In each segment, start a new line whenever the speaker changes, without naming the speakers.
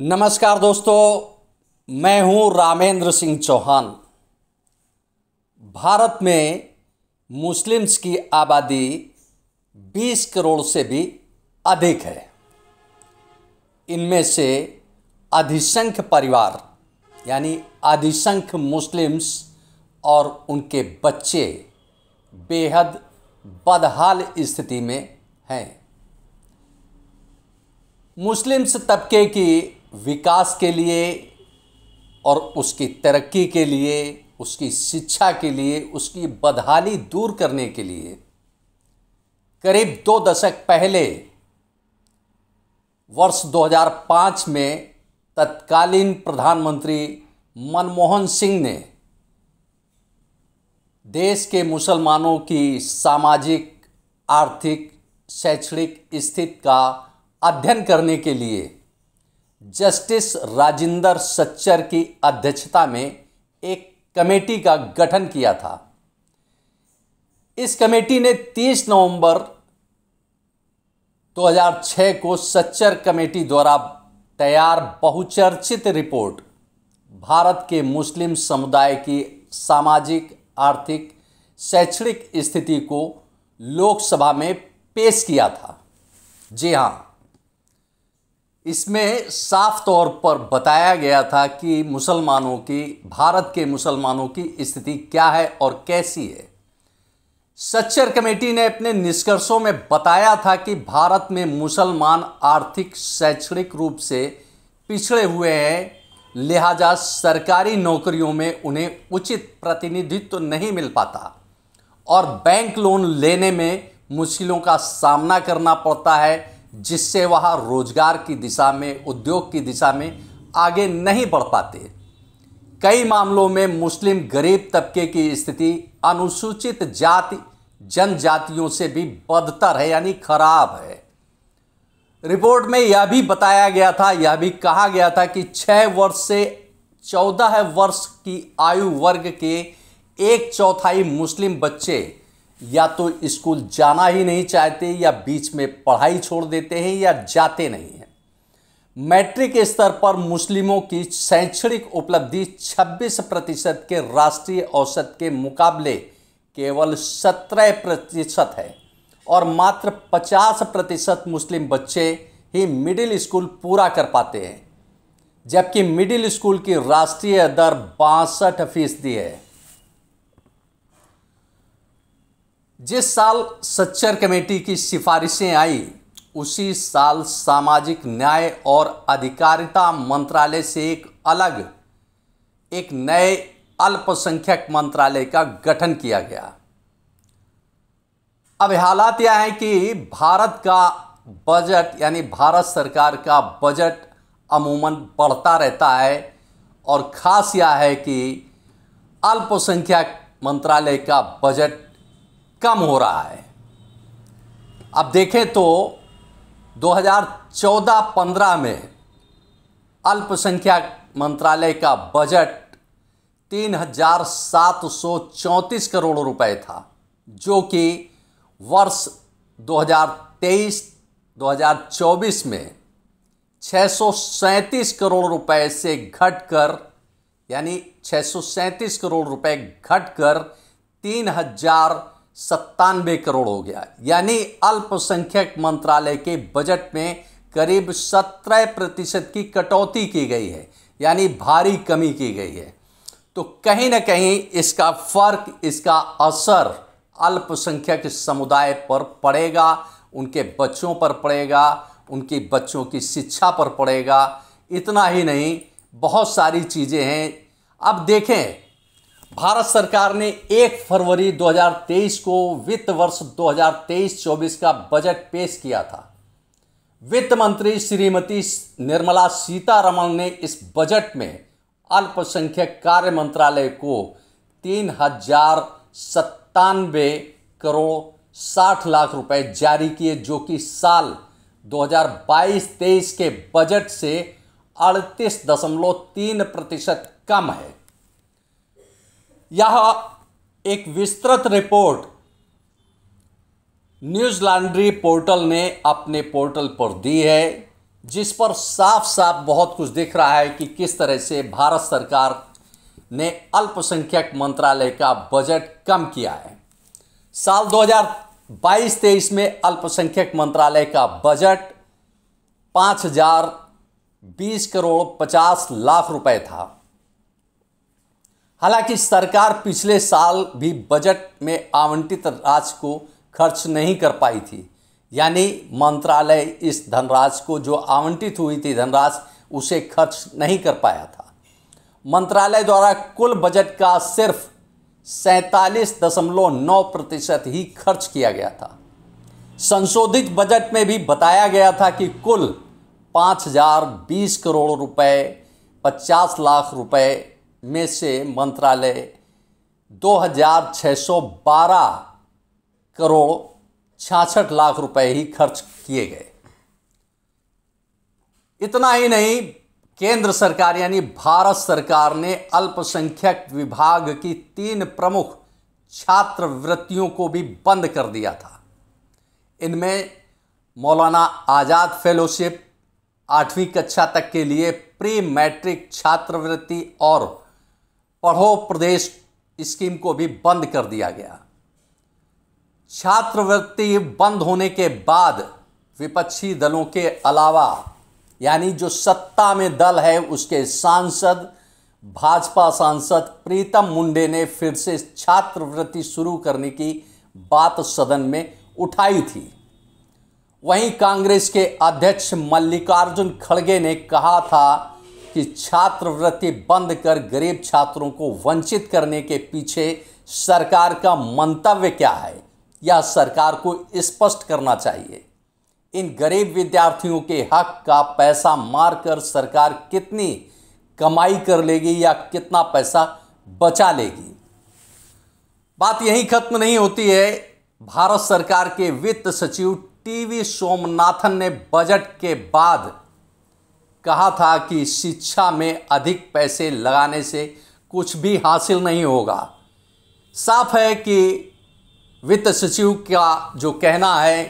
नमस्कार दोस्तों मैं हूं रामेंद्र सिंह चौहान भारत में मुस्लिम्स की आबादी 20 करोड़ से भी अधिक है इनमें से अधिसंख्य परिवार यानी अधिसंख्य मुस्लिम्स और उनके बच्चे बेहद बदहाल स्थिति में हैं मुस्लिम्स तबके की विकास के लिए और उसकी तरक्की के लिए उसकी शिक्षा के लिए उसकी बदहाली दूर करने के लिए करीब दो दशक पहले वर्ष 2005 में तत्कालीन प्रधानमंत्री मनमोहन सिंह ने देश के मुसलमानों की सामाजिक आर्थिक शैक्षणिक स्थिति का अध्ययन करने के लिए जस्टिस राजिंदर सच्चर की अध्यक्षता में एक कमेटी का गठन किया था इस कमेटी ने 30 नवंबर 2006 को सच्चर कमेटी द्वारा तैयार बहुचर्चित रिपोर्ट भारत के मुस्लिम समुदाय की सामाजिक आर्थिक शैक्षणिक स्थिति को लोकसभा में पेश किया था जी हाँ इसमें साफ तौर पर बताया गया था कि मुसलमानों की भारत के मुसलमानों की स्थिति क्या है और कैसी है सच्चर कमेटी ने अपने निष्कर्षों में बताया था कि भारत में मुसलमान आर्थिक शैक्षणिक रूप से पिछड़े हुए हैं लिहाजा सरकारी नौकरियों में उन्हें उचित प्रतिनिधित्व नहीं मिल पाता और बैंक लोन लेने में मुश्किलों का सामना करना पड़ता है जिससे वह रोजगार की दिशा में उद्योग की दिशा में आगे नहीं बढ़ पाते कई मामलों में मुस्लिम गरीब तबके की स्थिति अनुसूचित जाति जनजातियों से भी बदतर है यानी खराब है रिपोर्ट में यह भी बताया गया था यह भी कहा गया था कि छः वर्ष से चौदह वर्ष की आयु वर्ग के एक चौथाई मुस्लिम बच्चे या तो स्कूल जाना ही नहीं चाहते या बीच में पढ़ाई छोड़ देते हैं या जाते नहीं हैं मैट्रिक स्तर पर मुस्लिमों की शैक्षणिक उपलब्धि 26 प्रतिशत के राष्ट्रीय औसत के मुकाबले केवल 17 प्रतिशत है और मात्र 50 प्रतिशत मुस्लिम बच्चे ही मिडिल स्कूल पूरा कर पाते हैं जबकि मिडिल स्कूल की राष्ट्रीय दर बासठ फीसदी है जिस साल सच्चर कमेटी की सिफारिशें आई उसी साल सामाजिक न्याय और अधिकारिता मंत्रालय से एक अलग एक नए अल्पसंख्यक मंत्रालय का गठन किया गया अब हालात यह है कि भारत का बजट यानी भारत सरकार का बजट अमूमन बढ़ता रहता है और ख़ास यह है कि अल्पसंख्यक मंत्रालय का बजट कम हो रहा है अब देखें तो 2014-15 में अल्पसंख्यक मंत्रालय का बजट तीन हजार सात सौ चौंतीस करोड़ रुपए था जो कि वर्ष 2023-2024 में 637 करोड़ रुपए से घटकर यानी 637 करोड़ रुपए घटकर तीन हजार सत्तानवे करोड़ हो गया यानी अल्पसंख्यक मंत्रालय के बजट में करीब सत्रह प्रतिशत की कटौती की गई है यानी भारी कमी की गई है तो कहीं ना कहीं इसका फर्क इसका असर अल्पसंख्यक समुदाय पर पड़ेगा उनके बच्चों पर पड़ेगा उनके बच्चों की शिक्षा पर पड़ेगा इतना ही नहीं बहुत सारी चीज़ें हैं अब देखें भारत सरकार ने 1 फरवरी 2023 को वित्त वर्ष 2023-24 का बजट पेश किया था वित्त मंत्री श्रीमती निर्मला सीतारमण ने इस बजट में अल्पसंख्यक कार्य मंत्रालय को तीन हजार सत्तानवे करोड़ साठ लाख रुपए जारी किए जो कि साल 2022-23 के बजट से अड़तीस दशमलव तीन प्रतिशत कम है यह एक विस्तृत रिपोर्ट न्यूज लॉन्ड्री पोर्टल ने अपने पोर्टल पर दी है जिस पर साफ साफ बहुत कुछ दिख रहा है कि किस तरह से भारत सरकार ने अल्पसंख्यक मंत्रालय का बजट कम किया है साल 2022-23 में अल्पसंख्यक मंत्रालय का बजट पाँच हजार बीस करोड़ पचास लाख रुपए था हालांकि सरकार पिछले साल भी बजट में आवंटित राशि को खर्च नहीं कर पाई थी यानी मंत्रालय इस धनराशि को जो आवंटित हुई थी धनराशि उसे खर्च नहीं कर पाया था मंत्रालय द्वारा कुल बजट का सिर्फ सैंतालीस दशमलव नौ प्रतिशत ही खर्च किया गया था संशोधित बजट में भी बताया गया था कि कुल पाँच हजार बीस करोड़ रुपए पचास लाख रुपए में से मंत्रालय 2612 करोड़ छियासठ लाख रुपए ही खर्च किए गए इतना ही नहीं केंद्र सरकार यानी भारत सरकार ने अल्पसंख्यक विभाग की तीन प्रमुख छात्रवृत्तियों को भी बंद कर दिया था इनमें मौलाना आज़ाद फेलोशिप आठवीं कक्षा तक के लिए प्री मैट्रिक छात्रवृत्ति और पढ़ो प्रदेश स्कीम को भी बंद कर दिया गया छात्रवृत्ति बंद होने के बाद विपक्षी दलों के अलावा यानी जो सत्ता में दल है उसके सांसद भाजपा सांसद प्रीतम मुंडे ने फिर से छात्रवृत्ति शुरू करने की बात सदन में उठाई थी वहीं कांग्रेस के अध्यक्ष मल्लिकार्जुन खड़गे ने कहा था कि छात्रवृत्ति बंद कर गरीब छात्रों को वंचित करने के पीछे सरकार का मंतव्य क्या है यह सरकार को स्पष्ट करना चाहिए इन गरीब विद्यार्थियों के हक का पैसा मारकर सरकार कितनी कमाई कर लेगी या कितना पैसा बचा लेगी बात यहीं खत्म नहीं होती है भारत सरकार के वित्त सचिव टीवी सोमनाथन ने बजट के बाद कहा था कि शिक्षा में अधिक पैसे लगाने से कुछ भी हासिल नहीं होगा साफ है कि वित्त सचिव का जो कहना है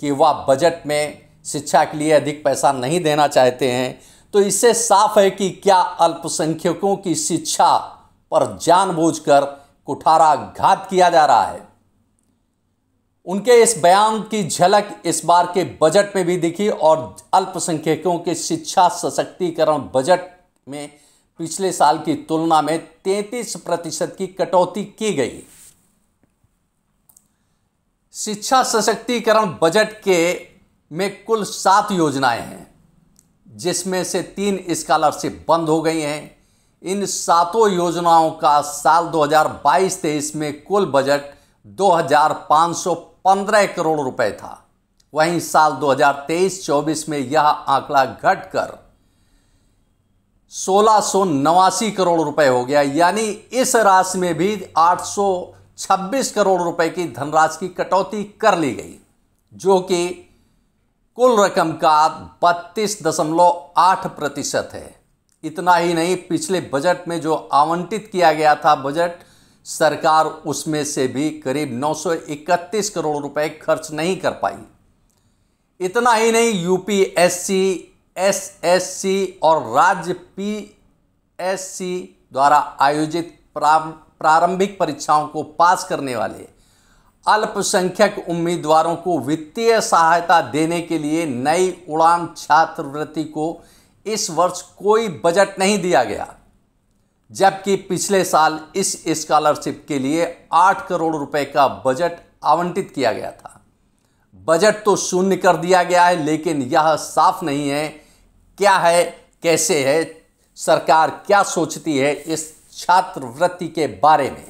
कि वह बजट में शिक्षा के लिए अधिक पैसा नहीं देना चाहते हैं तो इससे साफ है कि क्या अल्पसंख्यकों की शिक्षा पर जानबूझकर कुठारा घात किया जा रहा है उनके इस बयान की झलक इस बार के बजट में भी दिखी और अल्पसंख्यकों के शिक्षा सशक्तिकरण बजट में पिछले साल की तुलना में 33 प्रतिशत की कटौती की गई शिक्षा सशक्तिकरण बजट के में कुल सात योजनाएं हैं जिसमें से तीन स्कॉलरशिप बंद हो गई हैं इन सातों योजनाओं का साल 2022-23 में कुल बजट पंद्रह करोड़ रुपए था वहीं साल 2023-24 में यह आंकड़ा घटकर सोलह सौ नवासी करोड़ रुपए हो गया यानी इस राशि में भी 826 करोड़ रुपए की धनराशि की कटौती कर ली गई जो कि कुल रकम का बत्तीस दशमलव आठ प्रतिशत है इतना ही नहीं पिछले बजट में जो आवंटित किया गया था बजट सरकार उसमें से भी करीब 931 करोड़ रुपए खर्च नहीं कर पाई इतना ही नहीं यूपीएससी एसएससी और राज्य पीएससी द्वारा आयोजित प्रारंभिक परीक्षाओं को पास करने वाले अल्पसंख्यक उम्मीदवारों को वित्तीय सहायता देने के लिए नई उड़ान छात्रवृत्ति को इस वर्ष कोई बजट नहीं दिया गया जबकि पिछले साल इस स्कॉलरशिप के लिए आठ करोड़ रुपए का बजट आवंटित किया गया था बजट तो शून्य कर दिया गया है लेकिन यह साफ नहीं है क्या है कैसे है सरकार क्या सोचती है इस छात्रवृत्ति के बारे में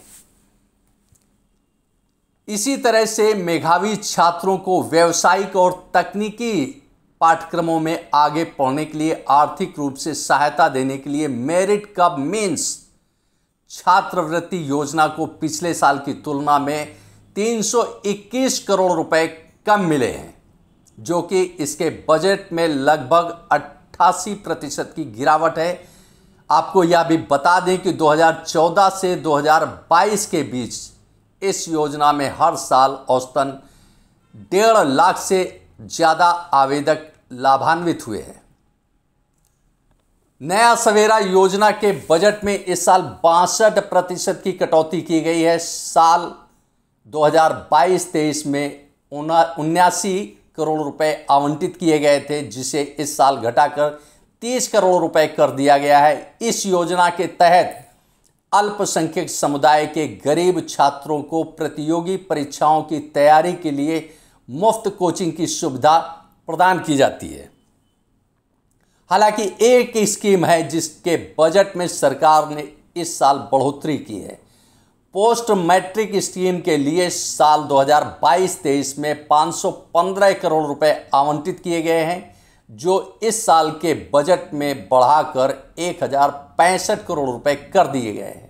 इसी तरह से मेघावी छात्रों को व्यावसायिक और तकनीकी पाठ्यक्रमों में आगे पढ़ने के लिए आर्थिक रूप से सहायता देने के लिए मेरिट कब मीन्स छात्रवृत्ति योजना को पिछले साल की तुलना में 321 करोड़ रुपए कम मिले हैं जो कि इसके बजट में लगभग अट्ठासी प्रतिशत की गिरावट है आपको यह भी बता दें कि 2014 से 2022 के बीच इस योजना में हर साल औसतन डेढ़ लाख से ज़्यादा आवेदक लाभान्वित हुए हैं नया सवेरा योजना के बजट में इस साल बासठ प्रतिशत की कटौती की गई है साल 2022-23 में उन्यासी करोड़ रुपए आवंटित किए गए थे जिसे इस साल घटाकर 30 करोड़ रुपए कर दिया गया है इस योजना के तहत अल्पसंख्यक समुदाय के गरीब छात्रों को प्रतियोगी परीक्षाओं की तैयारी के लिए मुफ्त कोचिंग की सुविधा प्रदान की जाती है हालांकि एक स्कीम है जिसके बजट में सरकार ने इस साल बढ़ोतरी की है पोस्ट मैट्रिक स्कीम के लिए साल 2022-23 में 515 करोड़ रुपए आवंटित किए गए हैं जो इस साल के बजट में बढ़ाकर एक करोड़ रुपए कर दिए गए हैं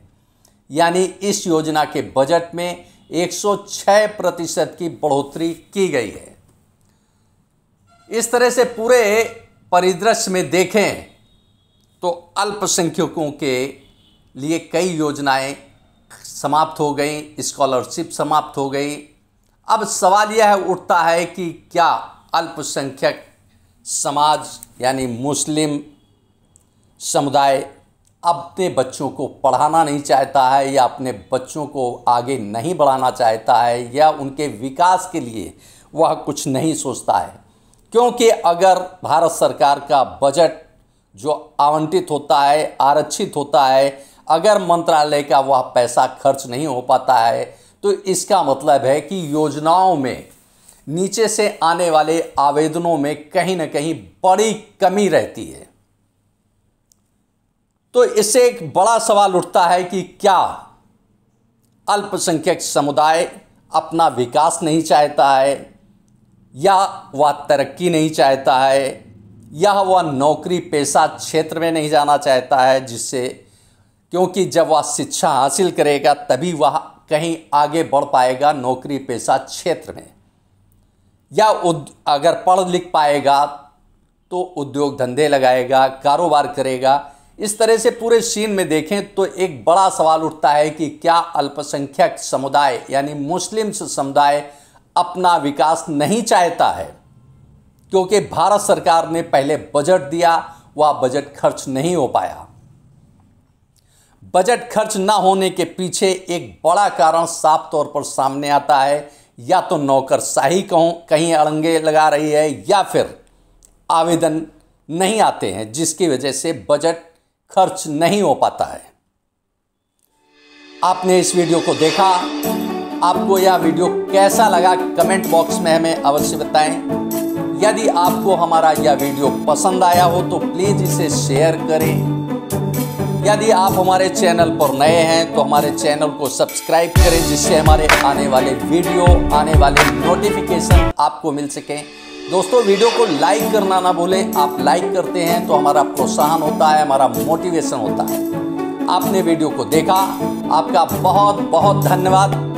यानी इस योजना के बजट में 106 प्रतिशत की बढ़ोतरी की गई है इस तरह से पूरे परिदृश्य में देखें तो अल्पसंख्यकों के लिए कई योजनाएं समाप्त हो गई स्कॉलरशिप समाप्त हो गई अब सवाल यह उठता है कि क्या अल्पसंख्यक समाज यानी मुस्लिम समुदाय अपने बच्चों को पढ़ाना नहीं चाहता है या अपने बच्चों को आगे नहीं बढ़ाना चाहता है या उनके विकास के लिए वह कुछ नहीं सोचता है क्योंकि अगर भारत सरकार का बजट जो आवंटित होता है आरक्षित होता है अगर मंत्रालय का वह पैसा खर्च नहीं हो पाता है तो इसका मतलब है कि योजनाओं में नीचे से आने वाले आवेदनों में कहीं ना कहीं बड़ी कमी रहती है तो इससे एक बड़ा सवाल उठता है कि क्या अल्पसंख्यक समुदाय अपना विकास नहीं चाहता है या वह तरक्की नहीं चाहता है या वह नौकरी पेशा क्षेत्र में नहीं जाना चाहता है जिससे क्योंकि जब वह शिक्षा हासिल करेगा तभी वह कहीं आगे बढ़ पाएगा नौकरी पेशा क्षेत्र में या अगर पढ़ लिख पाएगा तो उद्योग धंधे लगाएगा कारोबार करेगा इस तरह से पूरे सीन में देखें तो एक बड़ा सवाल उठता है कि क्या अल्पसंख्यक समुदाय यानी मुस्लिम समुदाय अपना विकास नहीं चाहता है क्योंकि भारत सरकार ने पहले बजट दिया वह बजट खर्च नहीं हो पाया बजट खर्च ना होने के पीछे एक बड़ा कारण साफ तौर पर सामने आता है या तो नौकरशाही कहूँ कहीं अड़ंगे लगा रही है या फिर आवेदन नहीं आते हैं जिसकी वजह से बजट खर्च नहीं हो पाता है आपने इस वीडियो को देखा आपको यह वीडियो कैसा लगा कमेंट बॉक्स में हमें अवश्य बताएं यदि आपको हमारा यह वीडियो पसंद आया हो तो प्लीज़ इसे शेयर करें यदि आप हमारे चैनल पर नए हैं तो हमारे चैनल को सब्सक्राइब करें जिससे हमारे आने वाले वीडियो आने वाले नोटिफिकेशन आपको मिल सकें दोस्तों वीडियो को लाइक करना ना भूलें आप लाइक करते हैं तो हमारा प्रोत्साहन होता है हमारा मोटिवेशन होता है आपने वीडियो को देखा आपका बहुत बहुत धन्यवाद